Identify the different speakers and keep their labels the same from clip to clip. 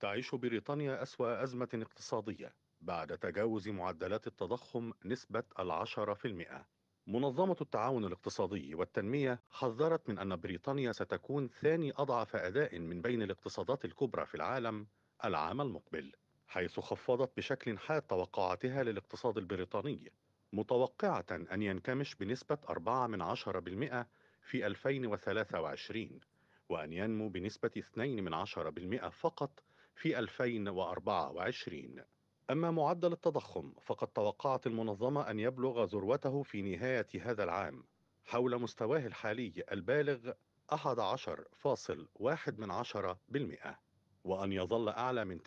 Speaker 1: تعيش بريطانيا أسوأ أزمة اقتصادية بعد تجاوز معدلات التضخم نسبة العشرة في المئة منظمة التعاون الاقتصادي والتنمية حذرت من أن بريطانيا ستكون ثاني أضعف أداء من بين الاقتصادات الكبرى في العالم العام المقبل حيث خفضت بشكل حاد توقعاتها للاقتصاد البريطاني متوقعة أن ينكمش بنسبة 4 من 10% في 2023 وأن ينمو بنسبة 2 من 10% فقط في 2024 أما معدل التضخم فقد توقعت المنظمة أن يبلغ ذروته في نهاية هذا العام حول مستواه الحالي البالغ 11.1% وأن يظل أعلى من 9%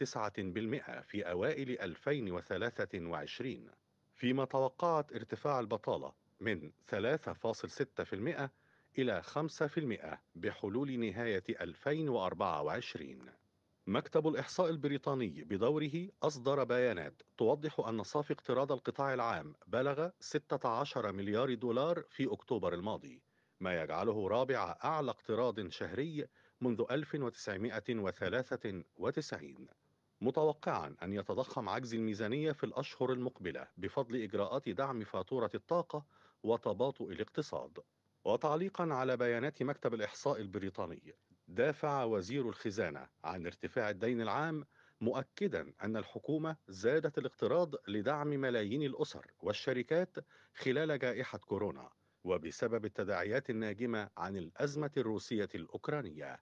Speaker 1: في أوائل 2023 فيما توقعت ارتفاع البطالة من 3.6% إلى 5% بحلول نهاية 2024 مكتب الإحصاء البريطاني بدوره أصدر بيانات توضح أن صافي اقتراض القطاع العام بلغ 16 مليار دولار في أكتوبر الماضي ما يجعله رابع أعلى اقتراض شهري منذ 1993 متوقعا أن يتضخم عجز الميزانية في الأشهر المقبلة بفضل إجراءات دعم فاتورة الطاقة وتباطؤ الاقتصاد وتعليقا على بيانات مكتب الإحصاء البريطاني دافع وزير الخزانة عن ارتفاع الدين العام مؤكدا أن الحكومة زادت الاقتراض لدعم ملايين الأسر والشركات خلال جائحة كورونا وبسبب التداعيات الناجمة عن الأزمة الروسية الأوكرانية.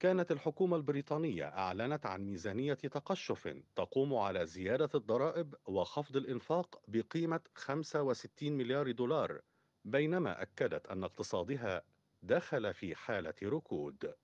Speaker 1: كانت الحكومة البريطانية أعلنت عن ميزانية تقشف تقوم على زيادة الضرائب وخفض الإنفاق بقيمة 65 مليار دولار، بينما أكدت أن اقتصادها دخل في حالة ركود.